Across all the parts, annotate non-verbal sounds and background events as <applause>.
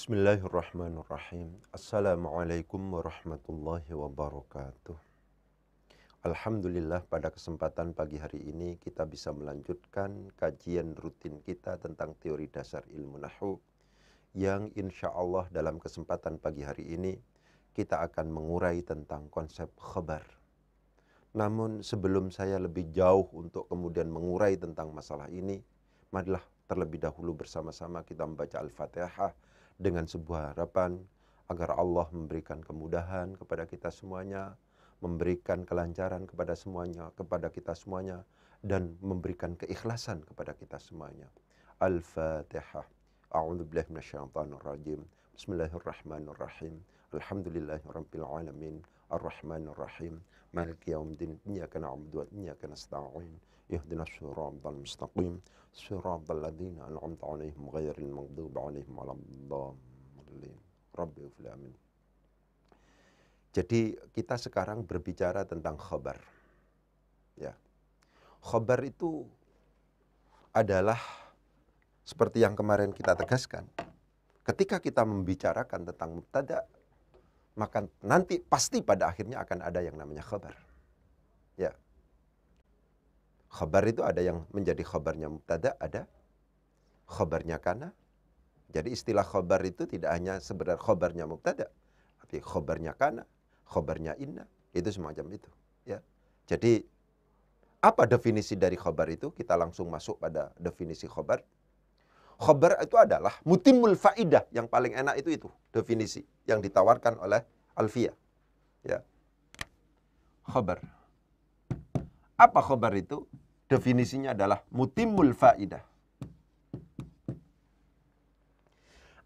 Bismillahirrahmanirrahim. Assalamualaikum warahmatullahi wabarakatuh. Alhamdulillah pada kesempatan pagi hari ini kita bisa melanjutkan kajian rutin kita tentang teori dasar ilmu Nahu yang insya Allah dalam kesempatan pagi hari ini kita akan mengurai tentang konsep khabar. Namun sebelum saya lebih jauh untuk kemudian mengurai tentang masalah ini, marilah terlebih dahulu bersama-sama kita membaca Al-Fatihah dengan sebuah harapan agar Allah memberikan kemudahan kepada kita semuanya, memberikan kelancaran kepada semuanya, kepada kita semuanya dan memberikan keikhlasan kepada kita semuanya. Al-Fatihah. A'udzu billahi minasyaitonir rajim. Bismillahirrahmanirrahim. Alhamdulillahirabbil alamin. Arrahmanirrahim. Maliki yaumiddin. Iyyaka na'budu wa iyyaka nasta'in. Ihdinas siratal mustaqim. Siratal ladzina an'amta 'alaihim ghairil maghdubi 'alaihim waladdallin. Rabbi amin. Jadi kita sekarang berbicara tentang khabar. Ya. Khabar itu adalah seperti yang kemarin kita tegaskan ketika kita membicarakan tentang mubtada maka nanti pasti pada akhirnya akan ada yang namanya khabar. Ya. Khabar itu ada yang menjadi khabarnya mubtada, ada khabarnya kana. Jadi istilah khabar itu tidak hanya sebenar khabarnya mubtada, tapi khabarnya kana, khabarnya inna, itu semacam itu, ya. Jadi apa definisi dari khabar itu? Kita langsung masuk pada definisi khabar khobar itu adalah mutimul faidah yang paling enak itu itu definisi yang ditawarkan oleh Alfia. Ya. Khobar. Apa khobar itu? Definisinya adalah mutimul faidah.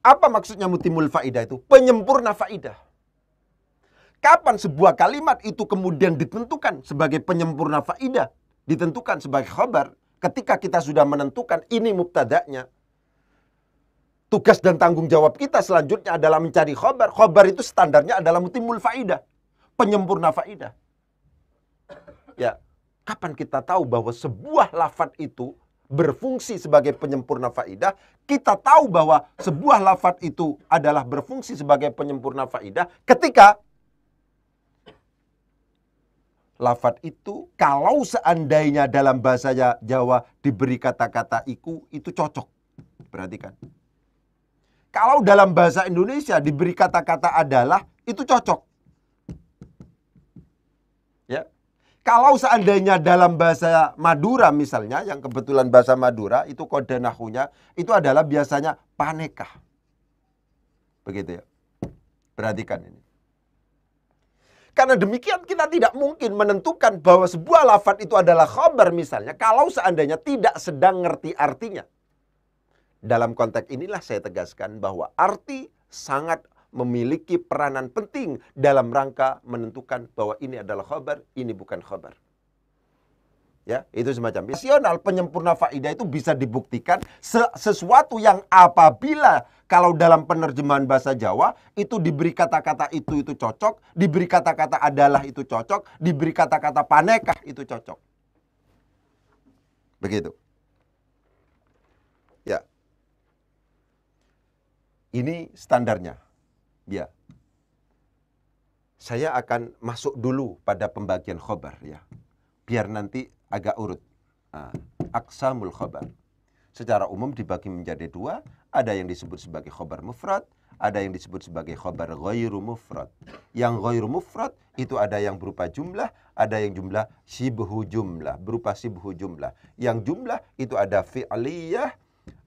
Apa maksudnya mutimul faidah itu? Penyempurna faidah. Kapan sebuah kalimat itu kemudian ditentukan sebagai penyempurna faidah, ditentukan sebagai khobar, ketika kita sudah menentukan ini mubtada'nya, tugas dan tanggung jawab kita selanjutnya adalah mencari khobar. Khobar itu standarnya adalah mutimul faidah. Penyempurna faidah. Ya, kapan kita tahu bahwa sebuah lafat itu berfungsi sebagai penyempurna faidah, kita tahu bahwa sebuah lafat itu adalah berfungsi sebagai penyempurna faidah ketika lafat itu kalau seandainya dalam bahasa Jawa diberi kata-kata iku itu cocok. Perhatikan. Kalau dalam bahasa Indonesia diberi kata-kata adalah itu cocok. Ya. Kalau seandainya dalam bahasa Madura misalnya yang kebetulan bahasa Madura itu kode nahunya itu adalah biasanya panekah. Begitu ya. Perhatikan ini. Karena demikian kita tidak mungkin menentukan bahwa sebuah lafat itu adalah khabar misalnya kalau seandainya tidak sedang ngerti artinya. Dalam konteks inilah saya tegaskan bahwa arti sangat memiliki peranan penting dalam rangka menentukan bahwa ini adalah khabar, ini bukan khabar. Ya, itu semacam visional penyempurna faidah itu bisa dibuktikan sesuatu yang apabila kalau dalam penerjemahan bahasa Jawa itu diberi kata-kata itu itu cocok, diberi kata-kata adalah itu cocok, diberi kata-kata panekah itu cocok. Begitu. Ini standarnya. Ya. Saya akan masuk dulu pada pembagian khobar ya. Biar nanti agak urut. Uh, aksamul khobar. Secara umum dibagi menjadi dua. Ada yang disebut sebagai khobar mufrad. Ada yang disebut sebagai khobar ghoiru mufrad. Yang ghoiru mufrad itu ada yang berupa jumlah. Ada yang jumlah sibhu jumlah. Berupa sibhu jumlah. Yang jumlah itu ada fi'liyah.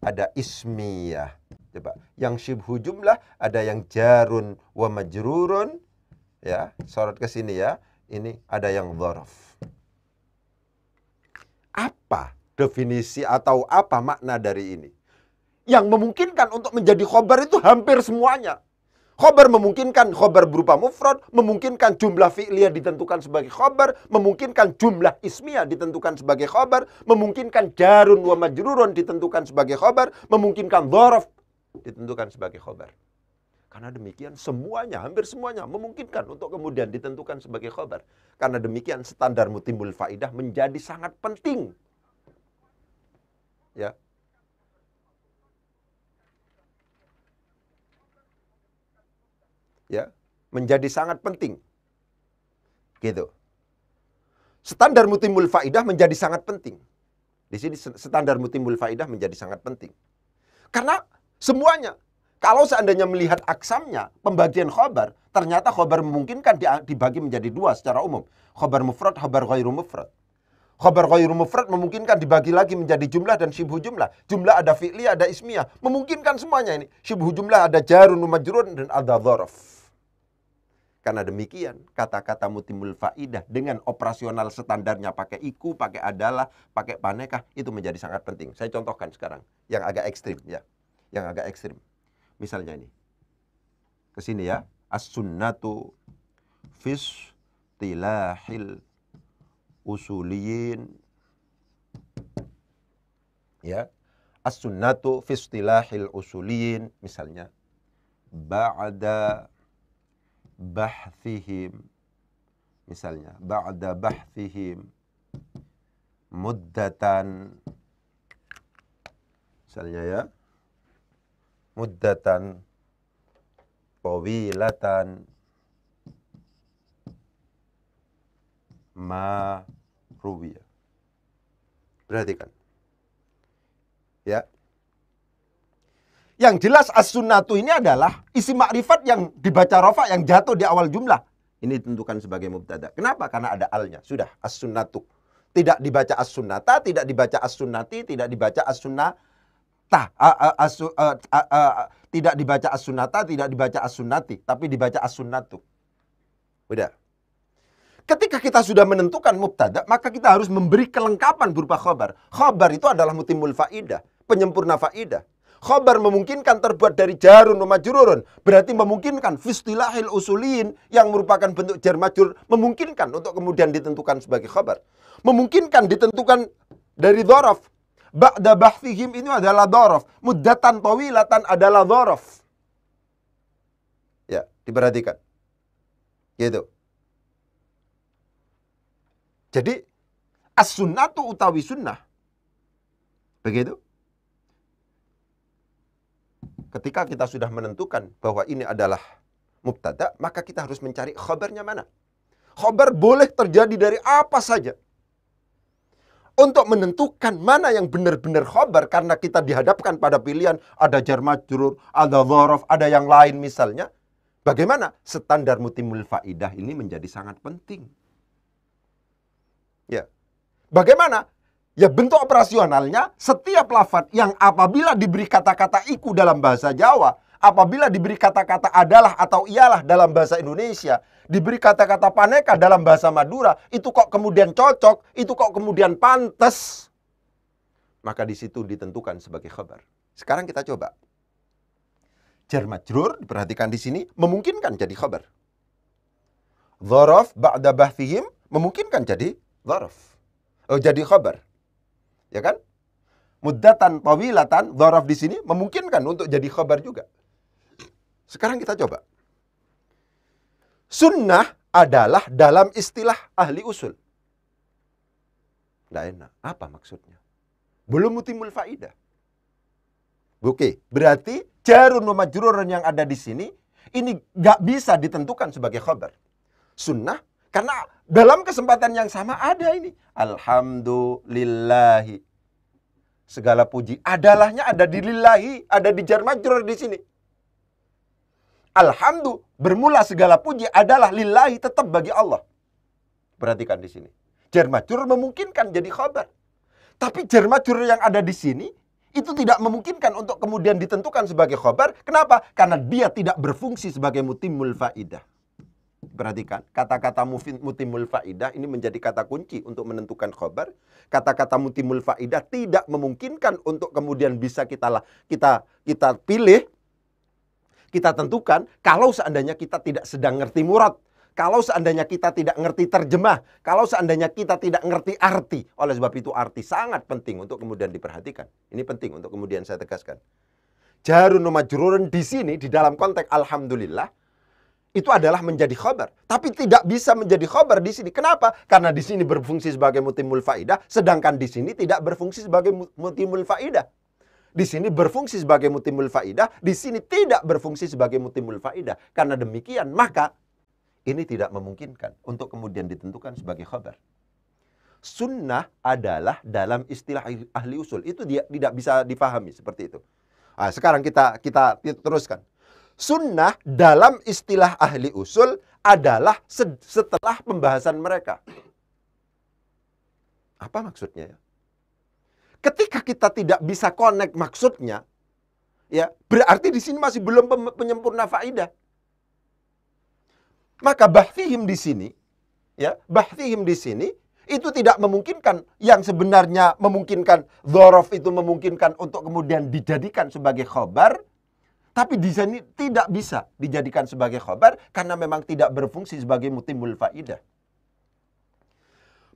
Ada ismiyah Coba. Yang syibhu jumlah ada yang jarun wa majrurun. Ya, sorot ke sini ya. Ini ada yang dhorof. Apa definisi atau apa makna dari ini? Yang memungkinkan untuk menjadi khobar itu hampir semuanya. Khobar memungkinkan khobar berupa mufrad, memungkinkan jumlah fi'liyah ditentukan sebagai khobar, memungkinkan jumlah ismiyah ditentukan sebagai khobar, memungkinkan jarun wa majrurun ditentukan sebagai khobar, memungkinkan dhorof ditentukan sebagai khobar. Karena demikian semuanya, hampir semuanya memungkinkan untuk kemudian ditentukan sebagai khobar. Karena demikian standar mutimbul faidah menjadi sangat penting. Ya. Ya, menjadi sangat penting. Gitu. Standar mutimbul faidah menjadi sangat penting. Di sini standar mutimbul faidah menjadi sangat penting. Karena Semuanya. Kalau seandainya melihat aksamnya, pembagian khobar, ternyata khobar memungkinkan dibagi menjadi dua secara umum. Khobar mufrad, khobar ghairu mufrad. Khobar ghairu mufrad memungkinkan dibagi lagi menjadi jumlah dan syibhu jumlah. Jumlah ada fi'li, ada ismiyah. Memungkinkan semuanya ini. Syibhu jumlah ada jarun, majrun, dan ada dhorof. Karena demikian, kata-kata mutimul faidah dengan operasional standarnya pakai iku, pakai adalah, pakai panekah, itu menjadi sangat penting. Saya contohkan sekarang, yang agak ekstrim ya yang agak ekstrim. Misalnya ini. Ke sini ya. As-sunnatu fis tilahil usuliyin. Ya. As-sunnatu fis tilahil usuliyin. Misalnya. Ba'da bahthihim. Misalnya. Ba'da bahthihim muddatan misalnya ya muddatan tawilatan ma ruwiya. Perhatikan. Ya. Yang jelas as-sunnatu ini adalah isi makrifat yang dibaca rofa yang jatuh di awal jumlah. Ini ditentukan sebagai mubtada. Kenapa? Karena ada alnya. Sudah as-sunnatu. Tidak dibaca as-sunnata, tidak dibaca as-sunnati, tidak dibaca as-sunnah tah uh, uh, uh, uh, uh, uh, tidak dibaca as-sunnata, tidak dibaca as-sunnati, tapi dibaca as-sunnatu. Udah. Ketika kita sudah menentukan mubtada, maka kita harus memberi kelengkapan berupa khobar. Khobar itu adalah mutimul faidah, penyempurna faidah. Khobar memungkinkan terbuat dari jarun majururun. Berarti memungkinkan fistilahil usulin yang merupakan bentuk jar majur memungkinkan untuk kemudian ditentukan sebagai khobar. Memungkinkan ditentukan dari dhorof. Ba'da bahfihim ini adalah dorof. Muddatan tawilatan adalah dorof. Ya, diperhatikan. Gitu. Jadi, as-sunnatu utawi sunnah. Begitu. Ketika kita sudah menentukan bahwa ini adalah mubtada, maka kita harus mencari khabarnya mana. Khabar boleh terjadi dari apa saja untuk menentukan mana yang benar-benar khobar karena kita dihadapkan pada pilihan ada jar ada dhorof, ada yang lain misalnya. Bagaimana standar mutimul faidah ini menjadi sangat penting. Ya. Bagaimana? Ya bentuk operasionalnya setiap lafat yang apabila diberi kata-kata iku dalam bahasa Jawa apabila diberi kata-kata adalah atau ialah dalam bahasa Indonesia, diberi kata-kata paneka dalam bahasa Madura, itu kok kemudian cocok, itu kok kemudian pantas. Maka di situ ditentukan sebagai khabar. Sekarang kita coba. Jar majrur diperhatikan di sini memungkinkan jadi khabar. Zorof ba'da bahfihim memungkinkan jadi Zorof, Oh, jadi khabar. Ya kan? muddatan tawilatan Zorof di sini memungkinkan untuk jadi khabar juga. Sekarang kita coba. Sunnah adalah dalam istilah ahli usul. Tidak enak. Apa maksudnya? Belum mutimul faidah. Oke, berarti jarun wa majrurun yang ada di sini, ini gak bisa ditentukan sebagai khobar. Sunnah, karena dalam kesempatan yang sama ada ini. Alhamdulillahi. Segala puji. Adalahnya ada di lillahi, ada di jar majrur di sini. Alhamdulillah bermula segala puji adalah lillahi tetap bagi Allah. Perhatikan di sini. jermacur memungkinkan jadi khabar. Tapi jermacur yang ada di sini itu tidak memungkinkan untuk kemudian ditentukan sebagai khabar. Kenapa? Karena dia tidak berfungsi sebagai mutimul faidah. Perhatikan, kata-kata mutimul faidah ini menjadi kata kunci untuk menentukan khabar. Kata-kata mutimul faidah tidak memungkinkan untuk kemudian bisa kita kita kita pilih kita tentukan kalau seandainya kita tidak sedang ngerti murad. Kalau seandainya kita tidak ngerti terjemah, kalau seandainya kita tidak ngerti arti, oleh sebab itu arti sangat penting untuk kemudian diperhatikan. Ini penting untuk kemudian saya tegaskan. Jarun majrurun di sini di dalam konteks alhamdulillah itu adalah menjadi khabar, Tapi tidak bisa menjadi khabar di sini. Kenapa? Karena di sini berfungsi sebagai mutimul faidah, sedangkan di sini tidak berfungsi sebagai mutimul faidah di sini berfungsi sebagai mutimul faidah, di sini tidak berfungsi sebagai mutimul faidah. Karena demikian, maka ini tidak memungkinkan untuk kemudian ditentukan sebagai khabar. Sunnah adalah dalam istilah ahli usul itu dia tidak bisa dipahami seperti itu. Nah, sekarang kita kita teruskan. Sunnah dalam istilah ahli usul adalah setelah pembahasan mereka. Apa maksudnya ya? Ketika kita tidak bisa connect maksudnya, ya berarti di sini masih belum penyempurna faidah. Maka bahfihim di sini, ya bahfihim di sini itu tidak memungkinkan yang sebenarnya memungkinkan dhorof itu memungkinkan untuk kemudian dijadikan sebagai khobar tapi di sini tidak bisa dijadikan sebagai khobar karena memang tidak berfungsi sebagai mutimul faidah.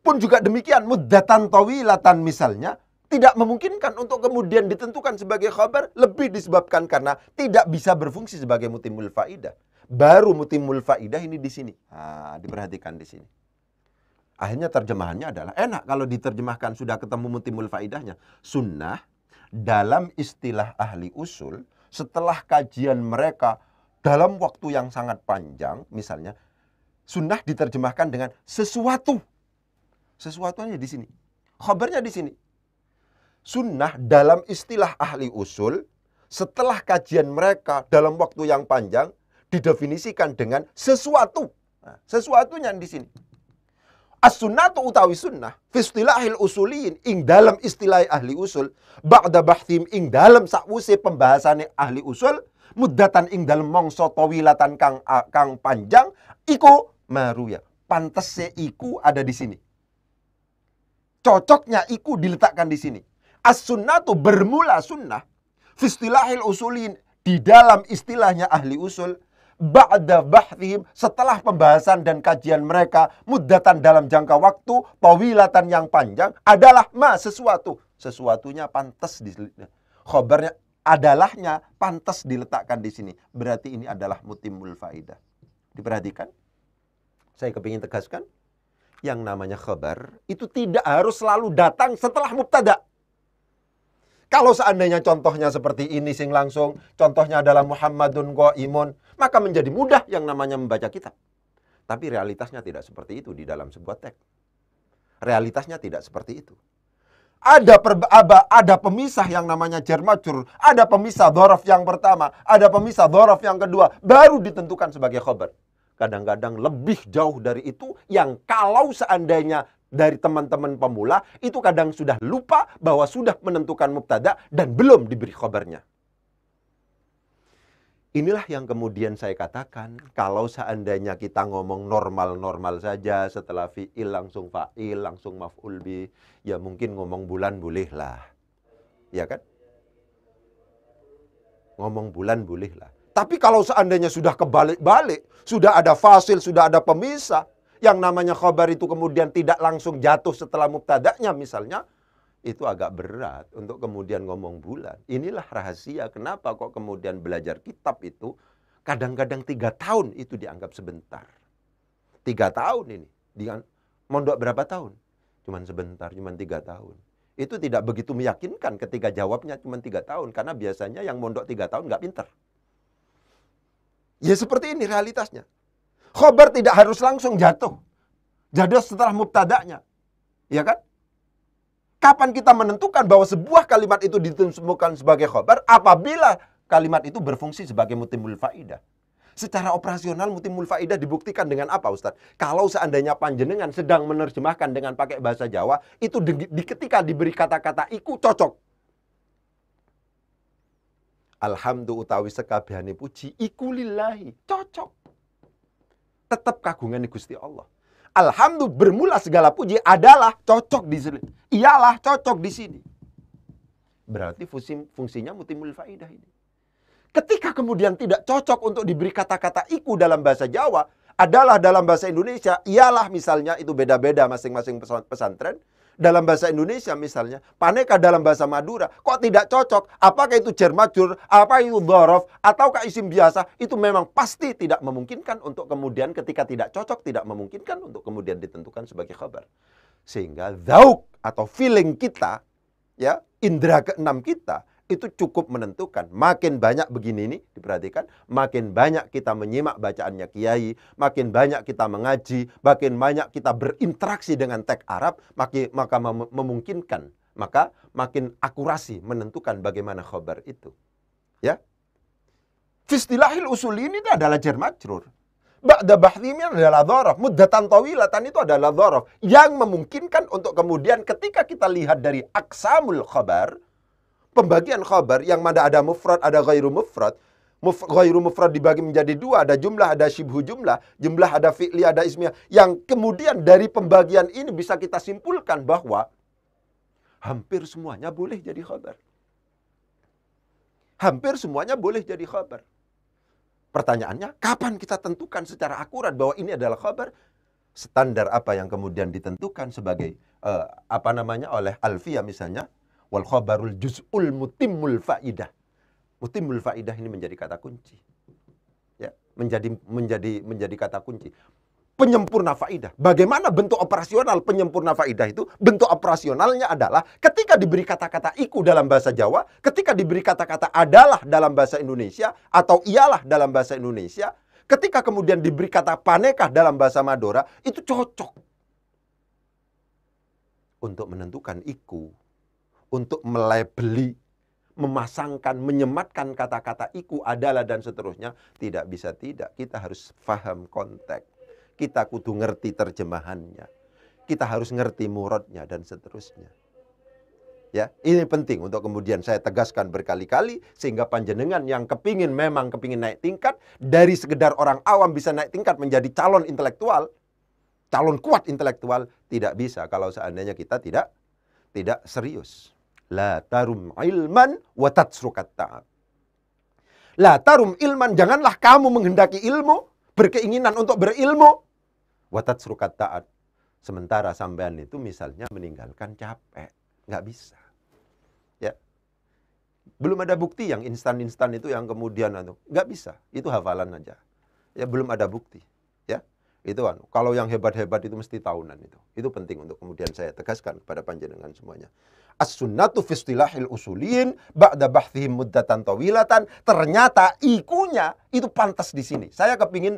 Pun juga demikian muddatan tawilatan misalnya tidak memungkinkan untuk kemudian ditentukan sebagai khabar lebih disebabkan karena tidak bisa berfungsi sebagai mutimul faidah. Baru mutimul faidah ini di sini. Nah, diperhatikan di sini. Akhirnya terjemahannya adalah enak kalau diterjemahkan sudah ketemu mutimul faidahnya. Sunnah dalam istilah ahli usul setelah kajian mereka dalam waktu yang sangat panjang misalnya sunnah diterjemahkan dengan sesuatu. Sesuatunya di sini. Khabarnya di sini. Sunnah dalam istilah ahli usul, setelah kajian mereka dalam waktu yang panjang, didefinisikan dengan sesuatu. Nah, sesuatunya di sini. As-sunnatu utawi sunnah, fistilahil usulin ing dalam istilah ahli usul, ba'da bahtim ing dalam sakwuse pembahasannya ahli usul, mudatan ing dalam mongso towilatan kang, kang panjang, iku maruya. Pantese iku ada di sini. Cocoknya iku diletakkan di sini as-sunnatu bermula sunnah fistilahil usulin di dalam istilahnya ahli usul ba'da bahtihim setelah pembahasan dan kajian mereka mudatan dalam jangka waktu tawilatan yang panjang adalah ma sesuatu sesuatunya pantas di khobarnya adalahnya pantas diletakkan di sini berarti ini adalah mutimul faidah diperhatikan saya kepingin tegaskan yang namanya khobar itu tidak harus selalu datang setelah mubtada kalau seandainya contohnya seperti ini sing langsung, contohnya adalah Muhammadun Qaimun, maka menjadi mudah yang namanya membaca kitab. Tapi realitasnya tidak seperti itu di dalam sebuah teks. Realitasnya tidak seperti itu. Ada per, ada pemisah yang namanya jermacur, ada pemisah dorof yang pertama, ada pemisah dorof yang kedua, baru ditentukan sebagai khobar. Kadang-kadang lebih jauh dari itu yang kalau seandainya dari teman-teman pemula itu kadang sudah lupa bahwa sudah menentukan mubtada dan belum diberi khabarnya. Inilah yang kemudian saya katakan, kalau seandainya kita ngomong normal-normal saja setelah fi'il langsung fa'il, langsung maf'ul bi, ya mungkin ngomong bulan bolehlah, Ya kan? Ngomong bulan bolehlah. Tapi kalau seandainya sudah kebalik-balik, sudah ada fasil, sudah ada pemisah, yang namanya khobar itu kemudian tidak langsung jatuh setelah mubtadaknya misalnya. Itu agak berat untuk kemudian ngomong bulan. Inilah rahasia kenapa kok kemudian belajar kitab itu kadang-kadang tiga tahun itu dianggap sebentar. Tiga tahun ini. Dengan mondok berapa tahun? Cuman sebentar, cuman tiga tahun itu tidak begitu meyakinkan ketika jawabnya cuma tiga tahun karena biasanya yang mondok tiga tahun nggak pinter. Ya seperti ini realitasnya. Khobar tidak harus langsung jatuh. Jatuh setelah mubtada'nya. Ya kan? Kapan kita menentukan bahwa sebuah kalimat itu ditemukan sebagai khobar? Apabila kalimat itu berfungsi sebagai mutimul faidah. Secara operasional mutimul faidah dibuktikan dengan apa Ustaz? Kalau seandainya panjenengan sedang menerjemahkan dengan pakai bahasa Jawa, itu di, di ketika diberi kata-kata iku cocok. Alhamdulillah utawi sekabihani puji iku lillahi. Cocok tetap kagungan Gusti Allah. Alhamdulillah bermula segala puji adalah cocok di sini. Iyalah cocok di sini. Berarti fungsi, fungsinya mutimul faidah ini. Ketika kemudian tidak cocok untuk diberi kata-kata iku dalam bahasa Jawa, adalah dalam bahasa Indonesia, ialah misalnya itu beda-beda masing-masing pesantren, dalam bahasa Indonesia misalnya, paneka dalam bahasa Madura, kok tidak cocok? Apakah itu jermajur, apa itu dhorof, ataukah isim biasa? Itu memang pasti tidak memungkinkan untuk kemudian ketika tidak cocok, tidak memungkinkan untuk kemudian ditentukan sebagai khabar. Sehingga zauk atau feeling kita, ya indera keenam kita, itu cukup menentukan. Makin banyak begini ini diperhatikan, makin banyak kita menyimak bacaannya kiai, makin banyak kita mengaji, makin banyak kita berinteraksi dengan teks Arab, maka memungkinkan, maka makin akurasi menentukan bagaimana khobar itu. Ya. Fistilahil usul ini kan adalah jar majrur. Ba'da adalah dhorof. Muddatan tawilatan itu adalah dhorof. Yang memungkinkan untuk kemudian ketika kita lihat dari aksamul khobar, pembagian khabar yang mana ada mufrad, ada ghairu mufrad, Muf, ghairu mufrad dibagi menjadi dua, ada jumlah, ada syibhu jumlah, jumlah ada fi'li, ada ismiyah. Yang kemudian dari pembagian ini bisa kita simpulkan bahwa hampir semuanya boleh jadi khabar. Hampir semuanya boleh jadi khabar. Pertanyaannya, kapan kita tentukan secara akurat bahwa ini adalah khabar? Standar apa yang kemudian ditentukan sebagai uh, apa namanya oleh alfiyah misalnya Wal khabarul juz'ul mutimul faidah. Mutimul faidah ini menjadi kata kunci. Ya, menjadi menjadi menjadi kata kunci. Penyempurna faidah. Bagaimana bentuk operasional penyempurna faidah itu? Bentuk operasionalnya adalah ketika diberi kata-kata iku dalam bahasa Jawa, ketika diberi kata-kata adalah dalam bahasa Indonesia atau ialah dalam bahasa Indonesia, ketika kemudian diberi kata panekah dalam bahasa Madura, itu cocok untuk menentukan iku untuk melebeli, memasangkan, menyematkan kata-kata iku adalah dan seterusnya. Tidak bisa tidak, kita harus faham konteks. Kita kudu ngerti terjemahannya. Kita harus ngerti muradnya dan seterusnya. Ya, ini penting untuk kemudian saya tegaskan berkali-kali sehingga panjenengan yang kepingin memang kepingin naik tingkat dari sekedar orang awam bisa naik tingkat menjadi calon intelektual, calon kuat intelektual tidak bisa kalau seandainya kita tidak tidak serius. La tarum ilman wa tatsrukat ta'ab. La tarum ilman, janganlah kamu menghendaki ilmu, berkeinginan untuk berilmu. Wa tatsrukat ta'ab. Sementara sampean itu misalnya meninggalkan capek. Nggak bisa. Ya. Belum ada bukti yang instan-instan itu yang kemudian itu. Nggak bisa. Itu hafalan aja. Ya belum ada bukti itu kan, kalau yang hebat-hebat itu mesti tahunan itu itu penting untuk kemudian saya tegaskan kepada panjenengan semuanya as-sunnatu fistilahil usulin ba'da bahthihim muddatan tawilatan ternyata ikunya itu pantas di sini saya kepingin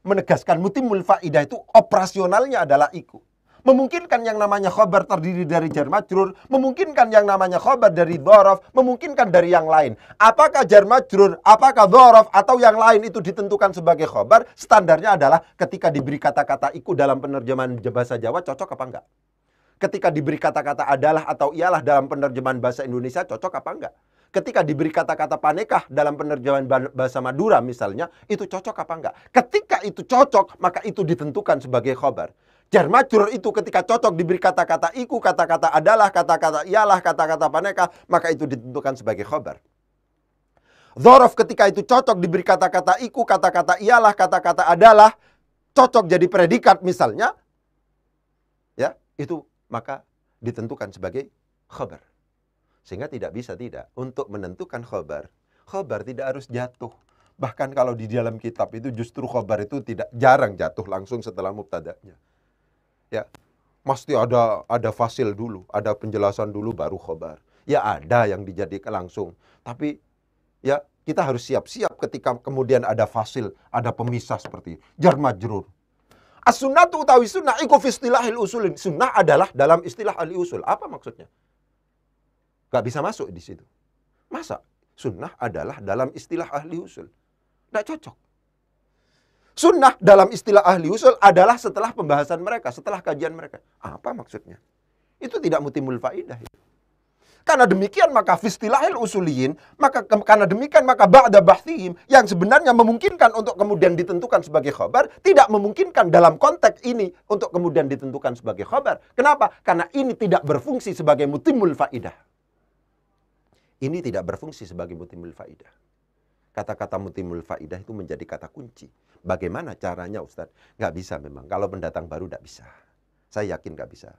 menegaskan mutimul faidah itu operasionalnya adalah iku memungkinkan yang namanya khobar terdiri dari jar majrur, memungkinkan yang namanya khobar dari dhorof, memungkinkan dari yang lain. Apakah jar majrur, apakah dhorof, atau yang lain itu ditentukan sebagai khobar, standarnya adalah ketika diberi kata-kata iku dalam penerjemahan bahasa Jawa cocok apa enggak? Ketika diberi kata-kata adalah atau ialah dalam penerjemahan bahasa Indonesia cocok apa enggak? ketika diberi kata-kata panekah dalam penerjemahan bahasa Madura misalnya, itu cocok apa enggak? Ketika itu cocok, maka itu ditentukan sebagai khobar. Jar macur itu ketika cocok diberi kata-kata iku, kata-kata adalah, kata-kata ialah, kata-kata paneka, maka itu ditentukan sebagai khobar. Zorof ketika itu cocok diberi kata-kata iku, kata-kata ialah, kata-kata adalah, cocok jadi predikat misalnya, ya itu maka ditentukan sebagai khobar. Sehingga tidak bisa tidak untuk menentukan khobar, khobar tidak harus jatuh Bahkan kalau di dalam kitab itu justru khobar itu tidak jarang jatuh langsung setelah mubtada'nya ya pasti ada ada fasil dulu, ada penjelasan dulu baru khobar. Ya ada yang dijadikan langsung, tapi ya kita harus siap-siap ketika kemudian ada fasil, ada pemisah seperti ini. jar majrur. As sunnatu utawi sunnah iku usulin. Sunnah adalah dalam istilah al usul. Apa maksudnya? Gak bisa masuk di situ. Masa sunnah adalah dalam istilah ahli usul. Gak cocok. Sunnah dalam istilah ahli usul adalah setelah pembahasan mereka, setelah kajian mereka. Apa maksudnya? Itu tidak mutimul faidah. Ya. Karena demikian maka fistilahil usuliyin, maka karena demikian maka ba'da bahtihim yang sebenarnya memungkinkan untuk kemudian ditentukan sebagai khobar, tidak memungkinkan dalam konteks ini untuk kemudian ditentukan sebagai khobar. Kenapa? Karena ini tidak berfungsi sebagai mutimul faidah. Ini tidak berfungsi sebagai mutimul faidah kata-kata mutimul faidah itu menjadi kata kunci. Bagaimana caranya Ustadz? Nggak bisa memang. Kalau pendatang baru nggak bisa. Saya yakin nggak bisa.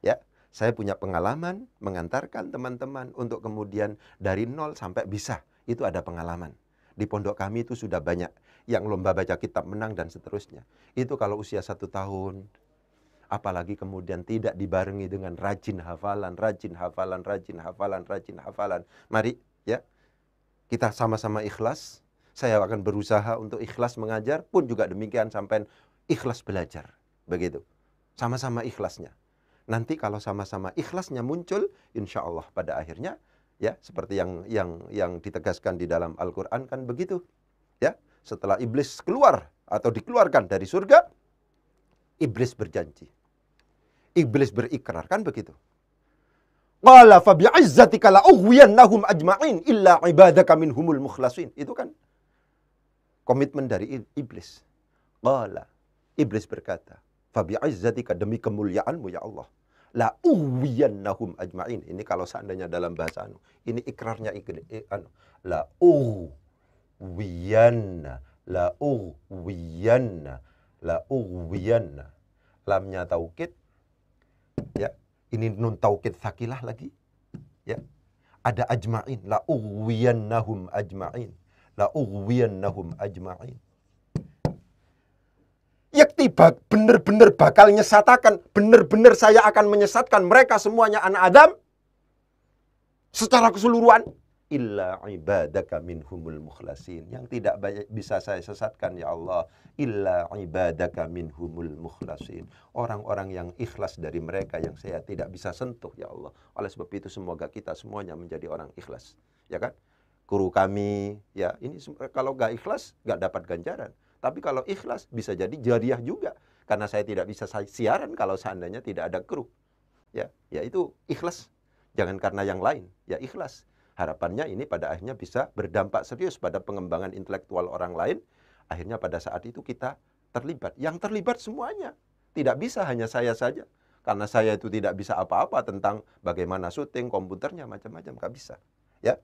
Ya, saya punya pengalaman mengantarkan teman-teman untuk kemudian dari nol sampai bisa. Itu ada pengalaman. Di pondok kami itu sudah banyak yang lomba baca kitab menang dan seterusnya. Itu kalau usia satu tahun, apalagi kemudian tidak dibarengi dengan rajin hafalan, rajin hafalan, rajin hafalan, rajin hafalan. Mari ya kita sama-sama ikhlas. Saya akan berusaha untuk ikhlas mengajar pun juga demikian sampai ikhlas belajar. Begitu. Sama-sama ikhlasnya. Nanti kalau sama-sama ikhlasnya muncul, insya Allah pada akhirnya ya seperti yang yang yang ditegaskan di dalam Al-Qur'an kan begitu. Ya, setelah iblis keluar atau dikeluarkan dari surga, iblis berjanji. Iblis berikrar kan begitu. Qala fa bi'izzatika ughwiyannahum ajma'in illa ibadaka minhumul mukhlasin. Itu kan komitmen dari iblis. Qala iblis berkata, fa bi'izzatika demi kemuliaanmu ya Allah. ughwiyannahum ajma'in. Ini kalau seandainya dalam bahasa anu. Ini ikrarnya anu. ughwiyanna la ughwiyanna lamnya taukid ya ini nun taukid sakilah lagi. Ya. Ada ajma'in. La ughwiyannahum ajma'in. La ughwiyannahum ajma'in. Yakti benar-benar bakal nyesatakan. Benar-benar saya akan menyesatkan mereka semuanya anak Adam. Secara keseluruhan illa ibadaka minhumul mukhlasin yang tidak bisa saya sesatkan ya Allah illa ibadaka minhumul mukhlasin orang-orang yang ikhlas dari mereka yang saya tidak bisa sentuh ya Allah oleh sebab itu semoga kita semuanya menjadi orang ikhlas ya kan guru kami ya ini kalau gak ikhlas gak dapat ganjaran tapi kalau ikhlas bisa jadi jariah juga karena saya tidak bisa siaran kalau seandainya tidak ada kru ya ya itu ikhlas jangan karena yang lain ya ikhlas harapannya ini pada akhirnya bisa berdampak serius pada pengembangan intelektual orang lain. Akhirnya pada saat itu kita terlibat. Yang terlibat semuanya. Tidak bisa hanya saya saja. Karena saya itu tidak bisa apa-apa tentang bagaimana syuting, komputernya, macam-macam. Gak bisa. Ya,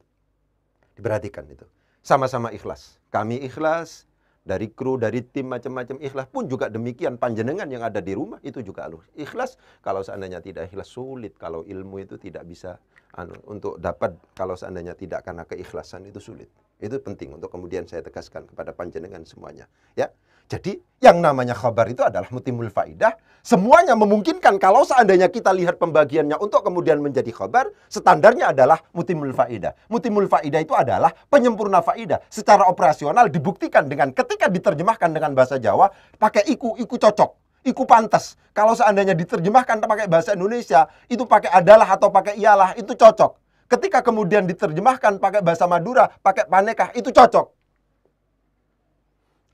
Diperhatikan itu. Sama-sama ikhlas. Kami ikhlas, dari kru, dari tim macam-macam ikhlas pun juga demikian panjenengan yang ada di rumah itu juga harus ikhlas. Kalau seandainya tidak ikhlas sulit kalau ilmu itu tidak bisa anu, untuk dapat kalau seandainya tidak karena keikhlasan itu sulit. Itu penting untuk kemudian saya tegaskan kepada panjenengan semuanya, ya. Jadi yang namanya khabar itu adalah mutimul faidah. Semuanya memungkinkan kalau seandainya kita lihat pembagiannya untuk kemudian menjadi khabar, standarnya adalah mutimul faidah. Mutimul faidah itu adalah penyempurna faidah. Secara operasional dibuktikan dengan ketika diterjemahkan dengan bahasa Jawa, pakai iku, iku cocok. Iku pantas. Kalau seandainya diterjemahkan pakai bahasa Indonesia, itu pakai adalah atau pakai ialah, itu cocok. Ketika kemudian diterjemahkan pakai bahasa Madura, pakai panekah, itu cocok.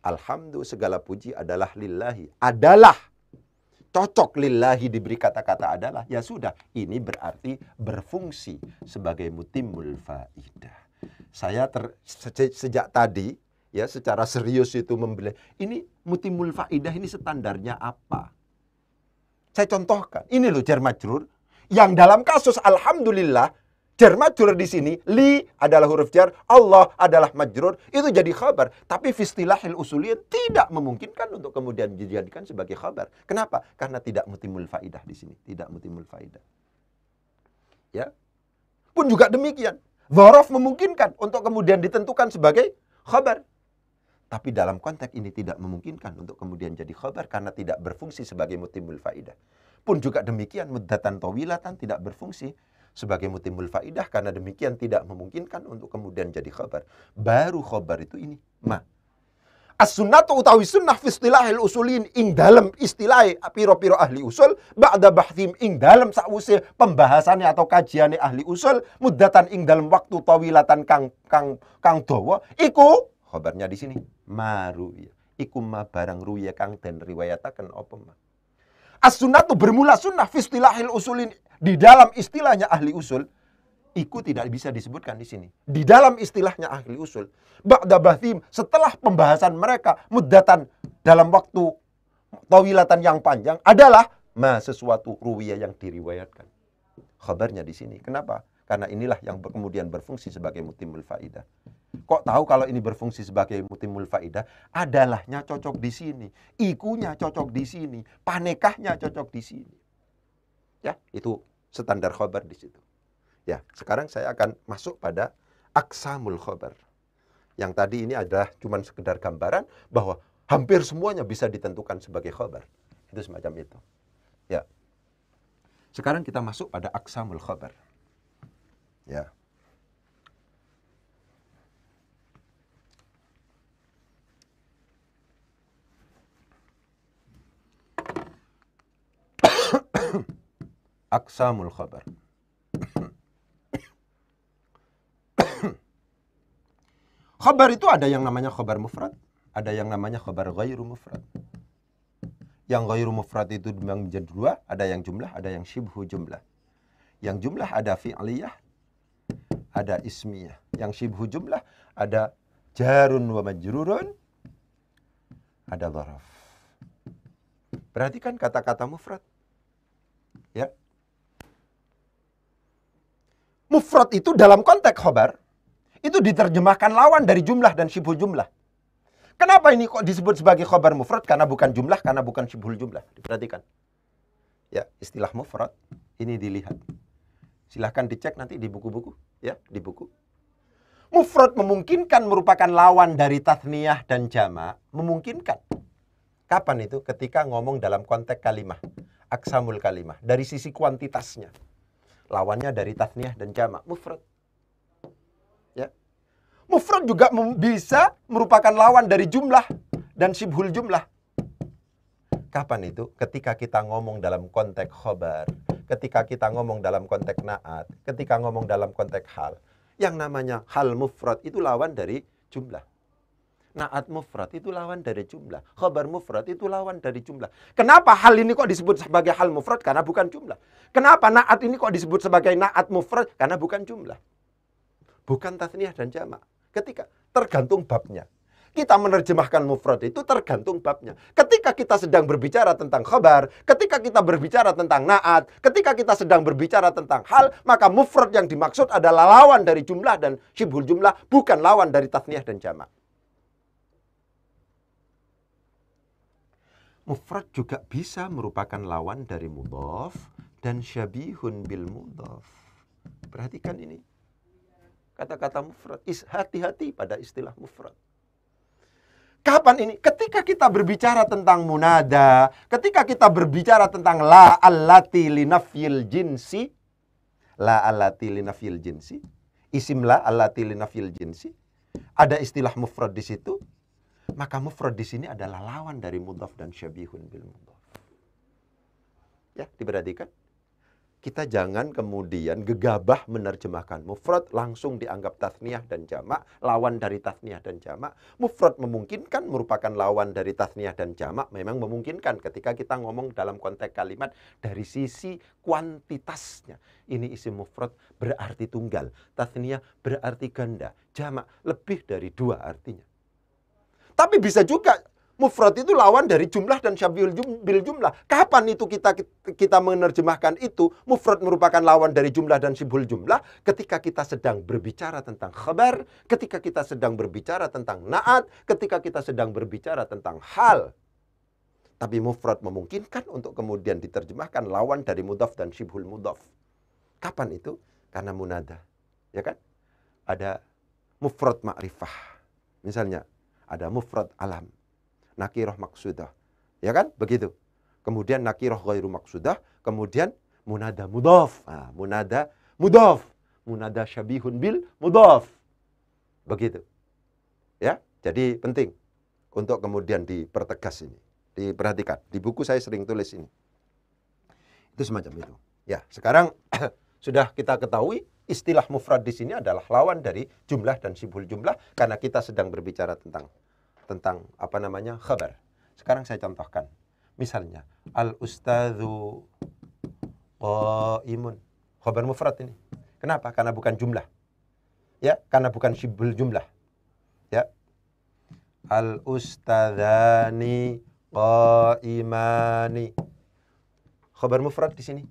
Alhamdulillah segala puji adalah lillahi. Adalah. Cocok lillahi diberi kata-kata adalah. Ya sudah, ini berarti berfungsi sebagai mutimul faidah. Saya ter, sejak tadi ya secara serius itu membeli. Ini mutimul faidah ini standarnya apa? Saya contohkan. Ini loh jermajrur. yang dalam kasus alhamdulillah Jar majrur di sini li adalah huruf jar, Allah adalah majrur, itu jadi khabar. Tapi fistilahil usuliyah tidak memungkinkan untuk kemudian dijadikan sebagai khabar. Kenapa? Karena tidak mutimul faidah di sini, tidak mutimul faidah. Ya. Pun juga demikian, Dharaf memungkinkan untuk kemudian ditentukan sebagai khabar. Tapi dalam konteks ini tidak memungkinkan untuk kemudian jadi khabar karena tidak berfungsi sebagai mutimul faidah. Pun juga demikian muddatan tawilatan tidak berfungsi sebagai mutimul faidah karena demikian tidak memungkinkan untuk kemudian jadi khabar. Baru khabar itu ini ma. As-sunnatu utawi sunnah fi istilahil usulin ing dalam istilah piro-piro ahli usul ba'da bahthim ing dalam sakwuse pembahasannya atau kajiannya ahli usul mudatan ing dalam waktu tawilatan kang kang kang dawa iku khabarnya di sini ya iku ma barang ruya kang den riwayataken apa ma as sunnatu bermula sunnah fi istilahil usulin di dalam istilahnya ahli usul, iku tidak bisa disebutkan di sini. Di dalam istilahnya ahli usul, ba'da bathim, setelah pembahasan mereka muddatan dalam waktu tawilatan yang panjang adalah ma sesuatu ruwiyah yang diriwayatkan. khabarnya di sini. Kenapa? Karena inilah yang kemudian berfungsi sebagai mutimul faidah. Kok tahu kalau ini berfungsi sebagai mutimul faidah? Adalahnya cocok di sini, ikunya cocok di sini, panekahnya cocok di sini. Ya, itu standar khobar di situ. Ya, sekarang saya akan masuk pada aksamul khobar. Yang tadi ini adalah cuman sekedar gambaran bahwa hampir semuanya bisa ditentukan sebagai khobar. Itu semacam itu. Ya. Sekarang kita masuk pada aksamul khobar. Ya. أقسام الخبر Khobar itu ada yang namanya khobar mufrad, ada yang namanya khobar ghairu mufrad. Yang ghairu mufrad itu memang menjadi dua, ada yang jumlah, ada yang syibhu jumlah. Yang jumlah ada fi'liyah, ada ismiyah. Yang syibhu jumlah ada jarun wa majrurun, ada dharaf. Perhatikan kata-kata mufrad. Ya mufrad itu dalam konteks khobar itu diterjemahkan lawan dari jumlah dan syibhul jumlah. Kenapa ini kok disebut sebagai khobar mufrad? Karena bukan jumlah, karena bukan syibhul jumlah. Diperhatikan. Ya, istilah mufrad ini dilihat. Silahkan dicek nanti di buku-buku. Ya, di buku. Mufrad memungkinkan merupakan lawan dari tasniyah dan jama. Memungkinkan. Kapan itu? Ketika ngomong dalam konteks kalimah. Aksamul kalimah. Dari sisi kuantitasnya. Lawannya dari tasniah dan jamak, mufrad. Ya. Mufrad juga bisa merupakan lawan dari jumlah dan sibhul jumlah. Kapan itu? Ketika kita ngomong dalam konteks khobar, ketika kita ngomong dalam konteks naat, ketika ngomong dalam konteks hal. Yang namanya hal mufrad itu lawan dari jumlah. Naat mufrad itu lawan dari jumlah. Khabar mufrad itu lawan dari jumlah. Kenapa hal ini kok disebut sebagai hal mufrad? Karena bukan jumlah. Kenapa naat ini kok disebut sebagai naat mufrad? Karena bukan jumlah. Bukan tasniah dan jamak. Ketika tergantung babnya. Kita menerjemahkan mufrad itu tergantung babnya. Ketika kita sedang berbicara tentang khabar, ketika kita berbicara tentang naat, ketika kita sedang berbicara tentang hal, maka mufrad yang dimaksud adalah lawan dari jumlah dan syibhul jumlah, bukan lawan dari tasniah dan jamak. Mufrad juga bisa merupakan lawan dari mudhof dan syabihun bil mudhof. Perhatikan ini. Kata-kata mufrad, hati-hati pada istilah mufrad. Kapan ini? Ketika kita berbicara tentang munada, ketika kita berbicara tentang la allati linafil jinsi, la allati linafil jinsi, isim la allati linafil jinsi, ada istilah mufrad di situ, maka mufrad di sini adalah lawan dari mudhaf dan syabihun bil mudhaf. Ya, diperhatikan. Kita jangan kemudian gegabah menerjemahkan mufrad langsung dianggap tasniyah dan jamak, lawan dari tasniyah dan jamak. Mufrad memungkinkan merupakan lawan dari tasniyah dan jamak, memang memungkinkan ketika kita ngomong dalam konteks kalimat dari sisi kuantitasnya. Ini isi mufrad berarti tunggal, tasniyah berarti ganda, jamak lebih dari dua artinya. Tapi bisa juga mufrad itu lawan dari jumlah dan syabil bil jumlah. Kapan itu kita kita menerjemahkan itu? Mufrad merupakan lawan dari jumlah dan syabil jumlah ketika kita sedang berbicara tentang khabar, ketika kita sedang berbicara tentang naat, ketika kita sedang berbicara tentang hal. Tapi mufrad memungkinkan untuk kemudian diterjemahkan lawan dari mudhof dan syibhul mudhof. Kapan itu? Karena munada. Ya kan? Ada mufrad ma'rifah. Misalnya, ada mufrad alam. Nakiroh maksudah. Ya kan? Begitu. Kemudian nakiroh ghairu maksudah. Kemudian munada mudof, Nah, munada mudof, Munada syabihun bil mudof, Begitu. Ya, jadi penting untuk kemudian dipertegas ini. Diperhatikan. Di buku saya sering tulis ini. Itu semacam itu. Ya, sekarang <clears throat> sudah kita ketahui istilah mufrad di sini adalah lawan dari jumlah dan simbol jumlah karena kita sedang berbicara tentang tentang apa namanya khabar. Sekarang saya contohkan. Misalnya al ustadzu imun Khabar mufrad ini. Kenapa? Karena bukan jumlah. Ya, karena bukan simbol jumlah. Ya. Al ustadzani imani Khabar mufrad di sini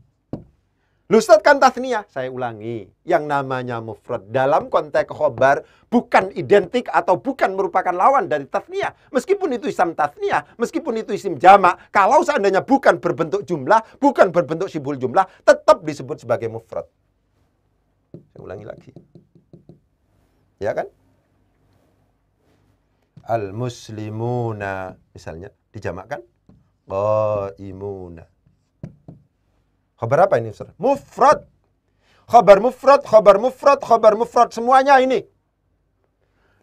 Lusat kan tasnia, Saya ulangi, yang namanya mufrad dalam konteks khobar bukan identik atau bukan merupakan lawan dari tasnia. Meskipun itu isim tasnia, meskipun itu isim jamak, kalau seandainya bukan berbentuk jumlah, bukan berbentuk sibul jumlah, tetap disebut sebagai mufrad. Saya ulangi lagi. Ya kan? Al-muslimuna misalnya dijamakkan qaimuna Khabar apa ini Ustaz? Mufrad. Khabar mufrad, khabar mufrad, khabar mufrad semuanya ini.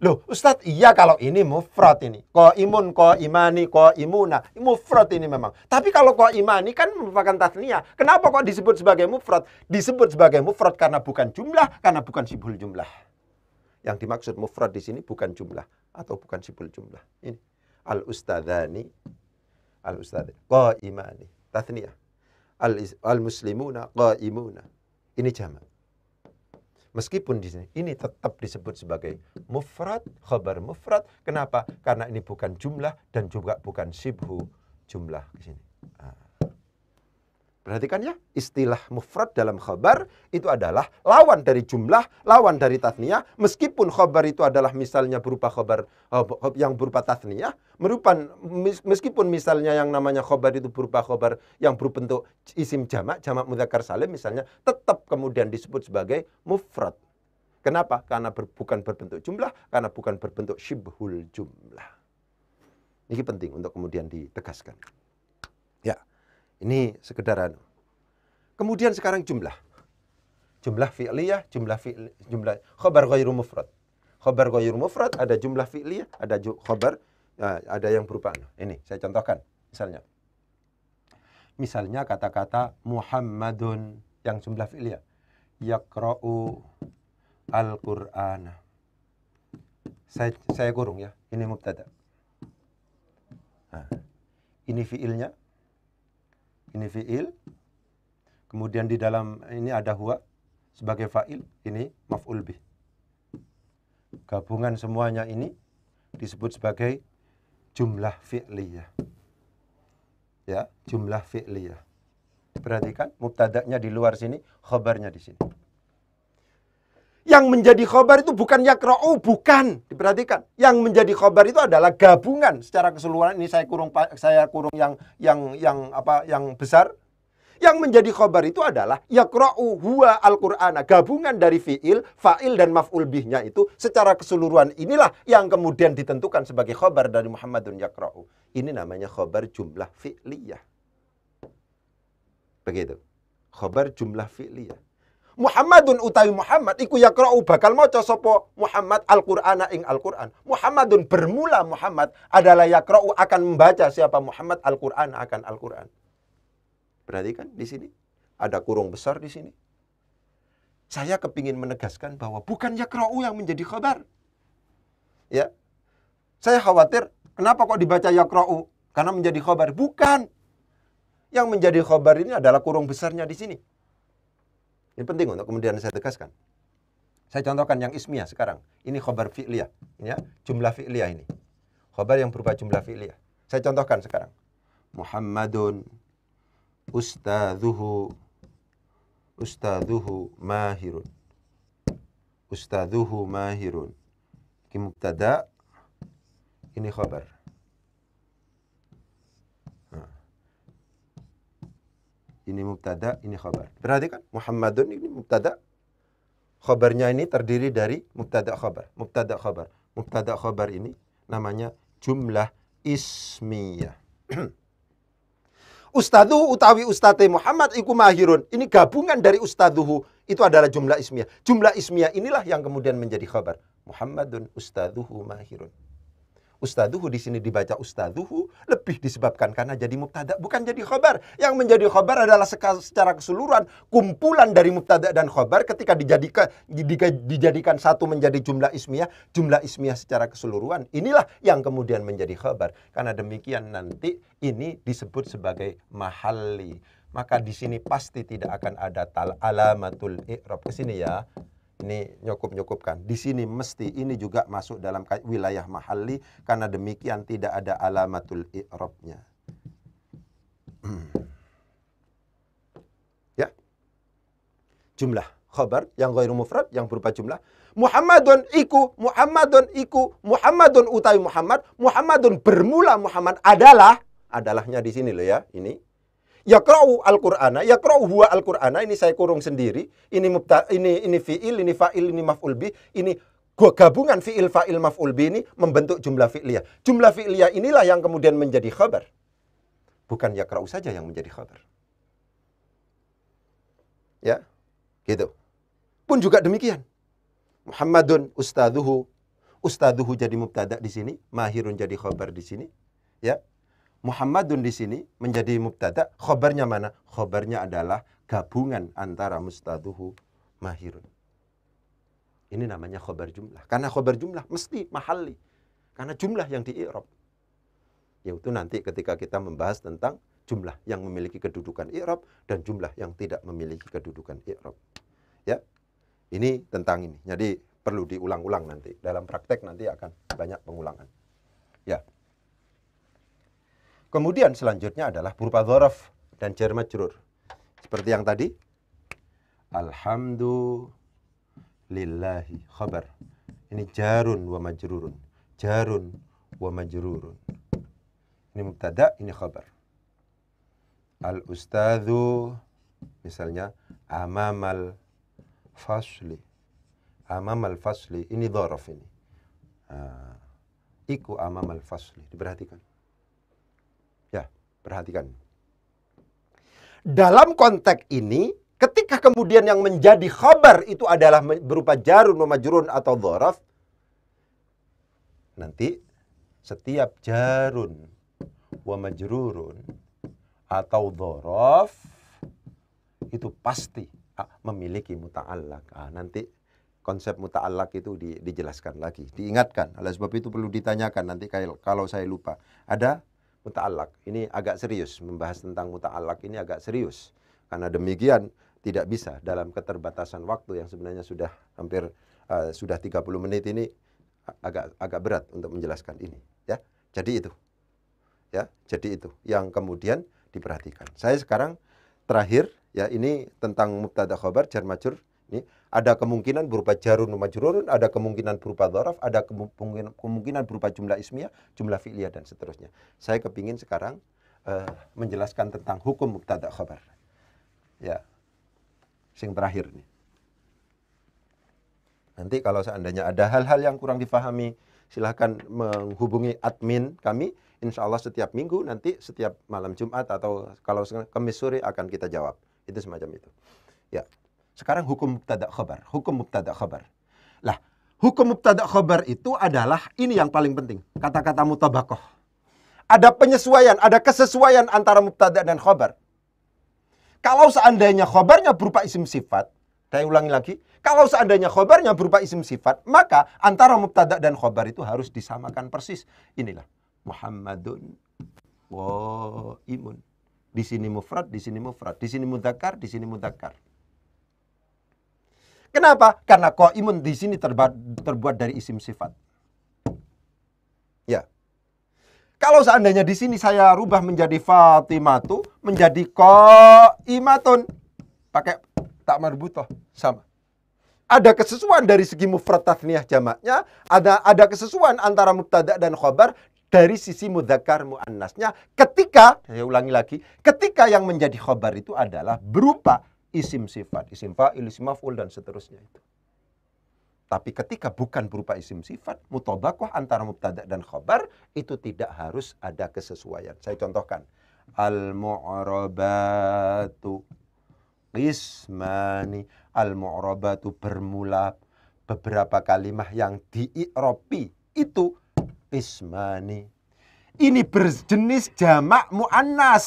Loh, Ustadz, iya kalau ini mufrad ini. Ko imun, ko imani, ko imuna. Mufrad ini memang. Tapi kalau ko imani kan merupakan tasnia. Kenapa kok disebut sebagai mufrad? Disebut sebagai mufrad karena bukan jumlah, karena bukan sibul jumlah. Yang dimaksud mufrad di sini bukan jumlah atau bukan sibul jumlah. Ini al ustadzani al ustadzani ko imani tasnia al-muslimuna qaimuna. Ini jamak. Meskipun di sini ini tetap disebut sebagai mufrad, khabar mufrad. Kenapa? Karena ini bukan jumlah dan juga bukan sibhu jumlah di sini. Perhatikan ya, istilah mufrad dalam khobar itu adalah lawan dari jumlah, lawan dari tasniah. Meskipun khobar itu adalah misalnya berupa khabar eh, yang berupa tasniah, merupakan meskipun misalnya yang namanya khobar itu berupa khobar yang berbentuk isim jamak, jamak mudzakkar salim misalnya, tetap kemudian disebut sebagai mufrad. Kenapa? Karena ber, bukan berbentuk jumlah, karena bukan berbentuk syibhul jumlah. Ini penting untuk kemudian ditegaskan. Ya. Ini sekedar anu. Kemudian sekarang jumlah. Jumlah fi'liyah, jumlah fi'li, jumlah khabar ghairu mufrad. Khabar ghairu mufrad ada jumlah fi'liyah, ada ju, khabar nah, ada yang berupa anu. Ini saya contohkan misalnya. Misalnya kata-kata Muhammadun yang jumlah fi'liyah. Yaqra'u al-Qur'ana. Saya saya kurung ya. Ini mubtada. Nah, ini fi'ilnya ini fiil. Kemudian di dalam ini ada huwa sebagai fa'il, ini maf'ul bih. Gabungan semuanya ini disebut sebagai jumlah fi'liyah. Ya, jumlah fi'liyah. Perhatikan mubtada'nya di luar sini, khabarnya di sini. Yang menjadi khobar itu bukan yakra'u, bukan. Diperhatikan. Yang menjadi khobar itu adalah gabungan secara keseluruhan. Ini saya kurung saya kurung yang yang yang apa yang besar. Yang menjadi khobar itu adalah yakra'u huwa al-Qur'ana. Gabungan dari fi'il, fa'il dan maf'ul bihnya itu secara keseluruhan inilah yang kemudian ditentukan sebagai khobar dari Muhammadun yakra'u. Ini namanya khobar jumlah fi'liyah. Begitu. Khobar jumlah fi'liyah. Muhammadun utawi Muhammad iku yaqra'u bakal maca sapa Muhammad Al-Qur'ana ing Al-Qur'an. Muhammadun bermula Muhammad adalah yaqra'u akan membaca siapa Muhammad Al-Qur'ana akan Al-Qur'an. Perhatikan di sini ada kurung besar di sini. Saya kepingin menegaskan bahwa bukan yaqra'u yang menjadi khabar. Ya. Saya khawatir kenapa kok dibaca yaqra'u? Karena menjadi khabar. Bukan. Yang menjadi khabar ini adalah kurung besarnya di sini. Ini penting untuk kemudian saya tegaskan. Saya contohkan yang ismiah sekarang. Ini khobar fi'liyah. Ya, jumlah fi'liyah ini. Khobar yang berupa jumlah fi'liyah. Saya contohkan sekarang. Muhammadun ustadzuhu ustadzuhu mahirun. Ustadzuhu mahirun. Ini mubtada, ini khobar. ini mubtada, ini khabar. kan Muhammadun ini mubtada. Khabarnya ini terdiri dari mubtada khabar, mubtada khabar. Mubtada khabar ini namanya jumlah ismiyah. <clears throat> Ustaduhu utawi ustate Muhammad iku mahirun. Ini gabungan dari ustaduhu. Itu adalah jumlah ismiyah. Jumlah ismiyah inilah yang kemudian menjadi khabar. Muhammadun ustaduhu mahirun ustaduhu di sini dibaca ustaduhu lebih disebabkan karena jadi mubtada bukan jadi khobar. Yang menjadi khobar adalah secara keseluruhan kumpulan dari mubtada dan khobar ketika dijadikan dijadikan satu menjadi jumlah ismiyah, jumlah ismiyah secara keseluruhan. Inilah yang kemudian menjadi khobar. Karena demikian nanti ini disebut sebagai mahalli. Maka di sini pasti tidak akan ada tal alamatul i'rab. Ke sini ya ini nyukup-nyukupkan. Di sini mesti ini juga masuk dalam wilayah mahalli karena demikian tidak ada alamatul i'rabnya. <clears throat> ya. Jumlah khabar yang ghairu mufrad yang berupa jumlah Muhammadun iku Muhammadun iku Muhammadun utawi Muhammad Muhammadun bermula Muhammad adalah adalahnya di sini loh ya ini Ya kerau al-Qur'ana, kerau huwa al-Qur'ana, ini saya kurung sendiri. Ini mubta, ini ini fi'il, ini fa'il, ini maf'ul bi, ini gabungan fi'il fa'il maf'ul bi ini membentuk jumlah fi'liyah. Jumlah fi'liyah inilah yang kemudian menjadi khabar. Bukan ya kerau saja yang menjadi khabar. Ya. Gitu. Pun juga demikian. Muhammadun ustaduhu. Ustaduhu jadi mubtada di sini, mahirun jadi khabar di sini. Ya. Muhammadun di sini menjadi mubtada. Khobarnya mana? Khobarnya adalah gabungan antara mustaduhu mahirun. Ini namanya khobar jumlah. Karena khobar jumlah mesti mahalli. Karena jumlah yang di i'rab. Yaitu nanti ketika kita membahas tentang jumlah yang memiliki kedudukan i'rab dan jumlah yang tidak memiliki kedudukan i'rab. Ya. Ini tentang ini. Jadi perlu diulang-ulang nanti. Dalam praktek nanti akan banyak pengulangan. Ya. Kemudian selanjutnya adalah berupa dhorof dan jar majrur. Seperti yang tadi. Alhamdulillahi khabar. Ini jarun wa majrurun. Jarun wa majrurun. Ini mubtada, ini khabar. Al-ustadhu misalnya amamal fasli. Amamal fasli ini dhorof ini. Uh, iku amamal fasli. Diperhatikan. Perhatikan. Dalam konteks ini, ketika kemudian yang menjadi khabar itu adalah berupa jarun, memajurun atau dhoraf, nanti setiap jarun wa majrurun atau dhoraf, itu pasti ah, memiliki muta'allak. Ah, nanti konsep muta'allak itu dijelaskan lagi, diingatkan. Oleh sebab itu perlu ditanyakan nanti kalau saya lupa. Ada muta'alak. Ini agak serius, membahas tentang muta'alak ini agak serius. Karena demikian tidak bisa dalam keterbatasan waktu yang sebenarnya sudah hampir uh, sudah 30 menit ini agak agak berat untuk menjelaskan ini, ya. Jadi itu. Ya, jadi itu yang kemudian diperhatikan. Saya sekarang terakhir ya ini tentang mubtada khabar jar majur ini ada kemungkinan berupa jarun majrurun, ada kemungkinan berupa dzaraf, ada kemungkinan, berupa jumlah ismiyah, jumlah fi'liyah dan seterusnya. Saya kepingin sekarang uh, menjelaskan tentang hukum mubtada khabar. Ya. Sing terakhir nih. Nanti kalau seandainya ada hal-hal yang kurang dipahami, silahkan menghubungi admin kami. Insya Allah setiap minggu nanti setiap malam Jumat atau kalau kemis sore akan kita jawab. Itu semacam itu. Ya. Sekarang hukum mubtada khabar, hukum mubtada khabar. Lah, hukum mubtada khabar itu adalah ini yang paling penting, kata-kata mutabakoh. Ada penyesuaian, ada kesesuaian antara mubtada dan khabar. Kalau seandainya khabarnya berupa isim sifat, saya ulangi lagi, kalau seandainya khabarnya berupa isim sifat, maka antara mubtada dan khabar itu harus disamakan persis. Inilah Muhammadun wa imun. Di sini mufrad, di sini mufrad, di sini mudzakkar, di sini mudzakkar. Kenapa? Karena koimun di sini terbuat, terbuat dari isim sifat. Ya. Kalau seandainya di sini saya rubah menjadi Fatimatu, menjadi koimatun. Pakai tak marbutoh, sama. Ada kesesuaian dari segi mufrad tasniyah jamaknya, ada ada kesesuaian antara mubtada dan khobar dari sisi mudzakkar muannasnya ketika saya ulangi lagi ketika yang menjadi khobar itu adalah berupa isim sifat, isim fa'il, isim maf'ul dan seterusnya itu. Tapi ketika bukan berupa isim sifat, mutobakoh antara mubtada dan khobar itu tidak harus ada kesesuaian. Saya contohkan. Al-mu'rabatu qismani. Al-mu'rabatu bermula beberapa kalimah yang diiropi itu ismani. Ini berjenis jamak mu'annas.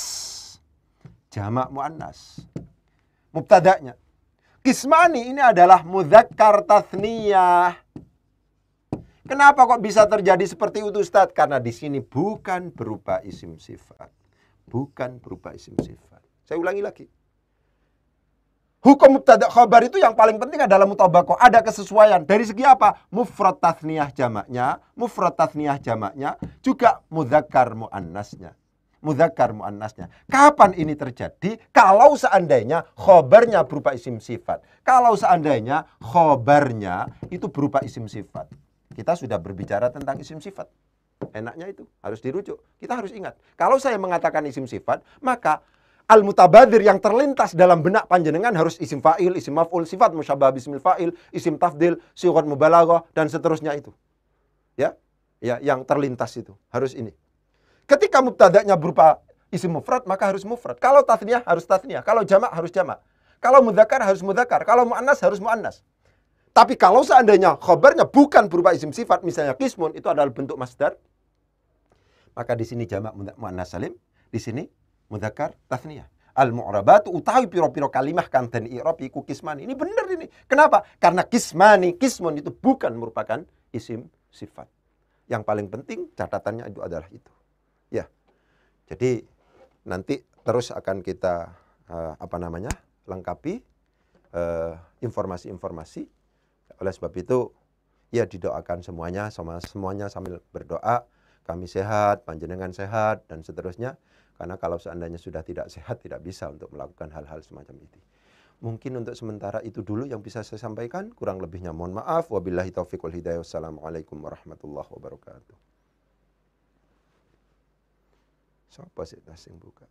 Jamak mu'annas mubtada'nya. Kismani ini adalah muzakkar tasniyah. Kenapa kok bisa terjadi seperti itu Ustaz? Karena di sini bukan berupa isim sifat. Bukan berupa isim sifat. Saya ulangi lagi. Hukum mubtada khabar itu yang paling penting adalah mutabako. Ada kesesuaian. Dari segi apa? Mufrad tathniyah jamaknya, mufrad tathniyah jamaknya, juga mudzakkar muannasnya muzakkar muannasnya. Kapan ini terjadi? Kalau seandainya khobarnya berupa isim sifat. Kalau seandainya khobarnya itu berupa isim sifat. Kita sudah berbicara tentang isim sifat. Enaknya itu harus dirujuk. Kita harus ingat. Kalau saya mengatakan isim sifat, maka al-mutabadir yang terlintas dalam benak panjenengan harus isim fa'il, isim maf'ul, sifat musyabah bismil fa'il, isim tafdil, siwat mubalaghah dan seterusnya itu. Ya. Ya, yang terlintas itu harus ini. Ketika mubtada'nya berupa isim mufrad, maka harus mufrad. Kalau tasniyah harus tasniyah, kalau jamak harus jamak. Kalau mudzakkar harus mudzakkar, kalau muannas harus muannas. Tapi kalau seandainya khobarnya bukan berupa isim sifat, misalnya kismun, itu adalah bentuk masdar. Maka di sini jamak muannas salim, di sini mudzakkar tasniyah. Al-mu'rabatu utawi piro-piro kalimah kan dan i'rabi ku kismani. Ini benar ini. Kenapa? Karena kismani, kismun itu bukan merupakan isim sifat. Yang paling penting catatannya itu adalah itu. Jadi nanti terus akan kita uh, apa namanya lengkapi eh, informasi-informasi. Uh, Oleh sebab itu ya didoakan semuanya sama semuanya sambil berdoa kami sehat, panjenengan sehat dan seterusnya. Karena kalau seandainya sudah tidak sehat tidak bisa untuk melakukan hal-hal semacam itu. Mungkin untuk sementara itu dulu yang bisa saya sampaikan. Kurang lebihnya mohon maaf. Wabillahi taufiq wal hidayah. Wassalamualaikum warahmatullahi wabarakatuh. Sapa sih tas sing buka?